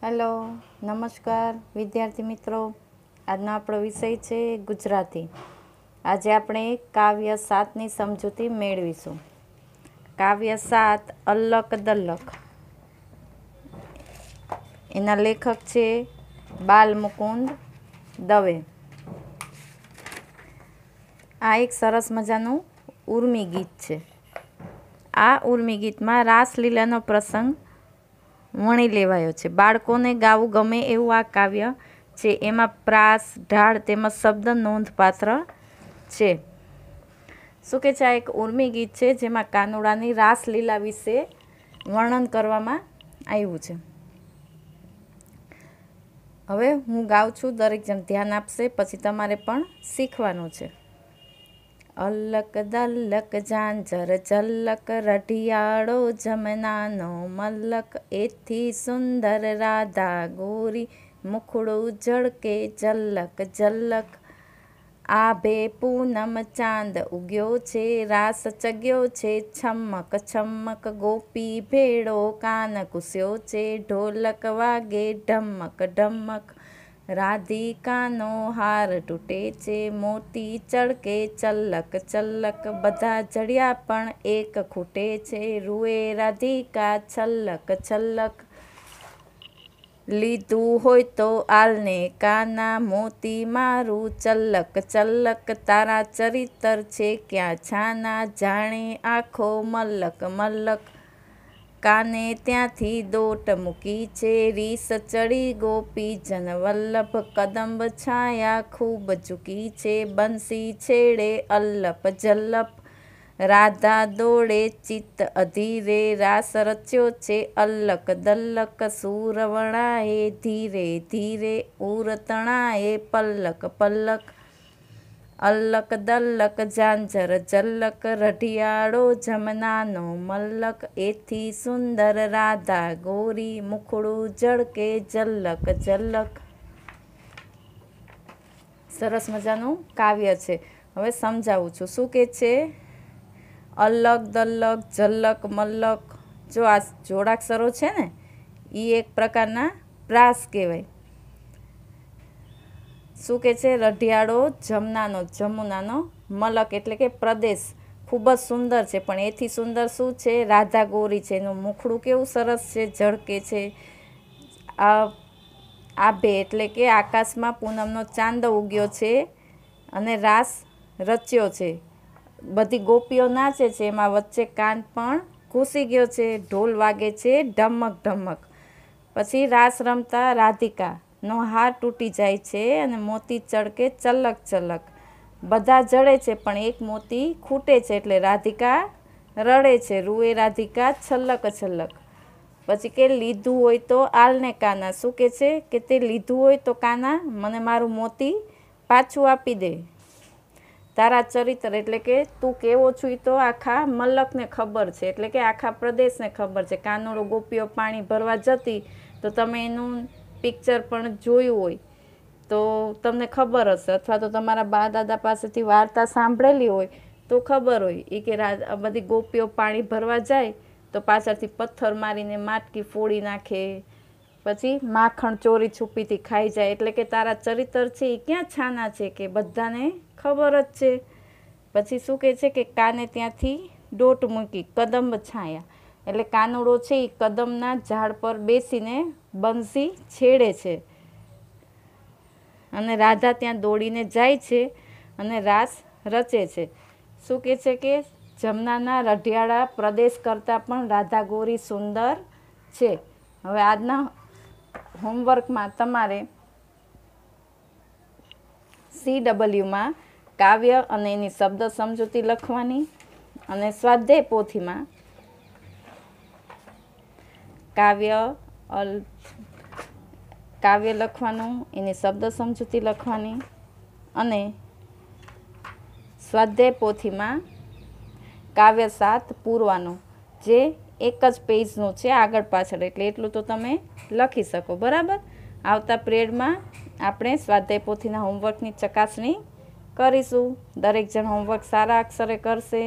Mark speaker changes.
Speaker 1: hello નમસ્કાર વિદ્યાર્થી મિત્રો આજનો આપણો વિષય છે ગુજરાતી આજે આપણે કાવ્ય સાતની સમજૂતી મેળવીશું કાવ્ય સાત અલ્લક દલ્લક એના લેખક છે બાલમુકુંદ દવે આ એક સરસ મજાનું ઉર્મી ગીત છે આ ઉર્મી ગીતમાં રાસલીલાનો પ્રસંગ વણી લેવાયો છે બાળકોને ગાવું ગમે એવું આ કાવ્ય છે એમાં પ્રાસ ઢાળ તેમજ શબ્દ નોંધપાત્ર છે શું કે છે આ એક ઉર્મી ગીત છે જેમાં કાનુડાની રાસલીલા વિશે વર્ણન કરવામાં આવ્યું છે હવે હું ગાઉં છું દરેક જણ ધ્યાન આપશે પછી તમારે પણ શીખવાનું છે અલક દલક ઝાંઝર ઝલક રઢિયાળો જમનાનો મલક એથી સુંદર રાધા ગોરી મુખડું ઝળકે ઝલક ઝલક આભે પૂનમ ચાંદ ઉગ્યો છે રાસ ચગ્યો છે છમક છમક ગોપી ભેળો કાન કુસ્યો છે ઢોલક વાગે ઢમક ઢમક રાધિકાનો હાર તૂટે છે મોતી ચડકે ચલક ચલ્લક બધા જડિયા પણ એક ખૂટે છે રૂએ રાધિકા છલ્લક છલ્લક લીધું હોય તો આલને કાના મોતી મારું ચલ્લક ચલ્લક તારા ચરિતર છે ક્યાં છાના જાણે આખો મલ્લક મલ્લક કાને ત્યાંથી દોટ મૂકી છે રીસ ચડી ગોપી જન વલ્લભ કદંબ છાયા ખૂબ ચૂકી છે બંસી છેડે અલ્લપ જલ્લપ રાધા દોડે ચિત્ત અધીરે રાસ રચ્યો છે અલ્લક દલ્લક સૂરવણાએ ધીરે ધીરે ઉરતણાએ પલ્લક પલ્લક અલક દલક ઝાંઝર જલ્લક રઢિયાળો જમનાનો મલક એથી સુંદર રાધા ગોરી મુખડું જળકે જલ્લક જલ્લક સરસ મજાનું કાવ્ય છે હવે સમજાવું છું શું કે છે અલ્લક દલક જલ્લક મલ્લક જો આ જોડાક્ષરો છે ને એ એક પ્રકારના પ્રાસ કહેવાય શું કહે છે રઢિયાળો જમનાનો જમુનાનો મલક એટલે કે પ્રદેશ ખૂબ જ સુંદર છે પણ એથી સુંદર શું છે રાધા ગોરી છે એનું મુખડું કેવું સરસ છે ઝળકે છે આ આભે એટલે કે આકાશમાં પૂનમનો ચાંદ ઉગ્યો છે અને રાસ રચ્યો છે બધી ગોપીઓ નાચે છે એમાં વચ્ચે કાન પણ ઘૂસી ગયો છે ઢોલ વાગે છે ઢમક ઢમક પછી રાસ રમતા રાધિકા નો હાર તૂટી જાય છે અને મોતી ચળકે ચલક ચલક બધા જડે છે પણ એક મોતી ખૂટે છે એટલે રાધિકા રડે છે રૂએ રાધિકા છલક છલક પછી કે લીધું હોય તો આલને કાના શું કે છે કે તે લીધું હોય તો કાના મને મારું મોતી પાછું આપી દે તારા ચરિત્ર એટલે કે તું કેવો છું એ તો આખા મલ્લકને ખબર છે એટલે કે આખા પ્રદેશને ખબર છે કાનોડો ગોપીઓ પાણી ભરવા જતી તો તમે એનું પિક્ચર પણ જોયું હોય તો તમને ખબર હશે અથવા તો તમારા બા દાદા પાસેથી વાર્તા સાંભળેલી હોય તો ખબર હોય એ કે રા બધી ગોપીઓ પાણી ભરવા જાય તો પાછળથી પથ્થર મારીને માટકી ફોડી નાખે પછી માખણ ચોરી છુપીથી ખાઈ જાય એટલે કે તારા ચરિત્ર છે એ ક્યાં છાના છે કે બધાને ખબર જ છે પછી શું કહે છે કે કાને ત્યાંથી દોટ મૂકી કદંબ છાયા એટલે કાનુડો છે એ કદમના ઝાડ પર બેસીને બંસી છેડે છે અને રાધા ત્યાં દોડીને જાય છે અને રાસ રચે છે શું કહે છે કે જમનાના રઢિયાળા પ્રદેશ કરતાં પણ રાધા ગોરી સુંદર છે હવે આજના હોમવર્કમાં તમારે સી ડબલ્યુમાં કાવ્ય અને એની શબ્દ સમજૂતી લખવાની અને સ્વાધ્યાય પોથીમાં કાવ્ય અલ કાવ્ય લખવાનું એની શબ્દ સમજૂતી લખવાની અને સ્વાધ્યાય પોથીમાં કાવ્ય સાત પૂરવાનું જે એક જ પેજનું છે આગળ પાછળ એટલે એટલું તો તમે લખી શકો બરાબર આવતા પ્રેડમાં આપણે સ્વાધ્યાય પોથીના હોમવર્કની ચકાસણી કરીશું દરેક જણ હોમવર્ક સારા અક્ષરે કરશે